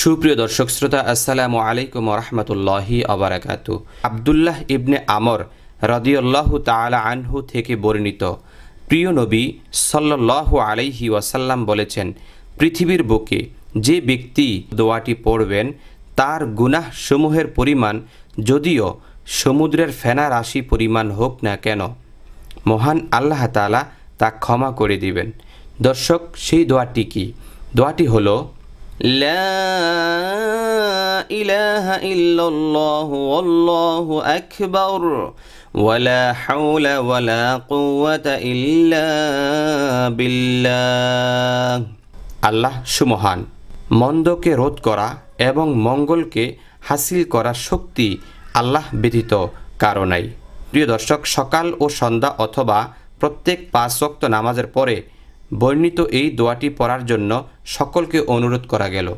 সুপ্রিয় দর্শক শ্রোতা আসসালাম আলাইকুম রহমতুল্লাহি আবরাকাত আবদুল্লাহ ইবনে আমর রদিউল্লাহ তালা আনহু থেকে বর্ণিত প্রিয় নবী সাল্লাহ আলাইহি ওয়াসাল্লাম বলেছেন পৃথিবীর বুকে যে ব্যক্তি দোয়াটি পড়বেন তার গুনাহ সমূহের পরিমাণ যদিও সমুদ্রের ফেনা রাশি পরিমাণ হোক না কেন মহান আল্লাহ তালা তা ক্ষমা করে দিবেন দর্শক সেই দোয়াটি কি দোয়াটি হলো لا إله إلا الله والله أكبر ولا حول ولا قوة إلا بالله আল্লাহ সুমহান মন্দকে রোধ করা এবং মঙ্গলকে হাসিল করা শক্তি আল্লাহ ব্যতীত কারো নাই প্রিয় দর্শক সকাল ও সন্ধ্যা অথবা প্রত্যেক পাঁচ শক্ত নামাজের পরে বর্ণিত এই দোয়াটি পড়ার জন্য সকলকে অনুরোধ করা গেল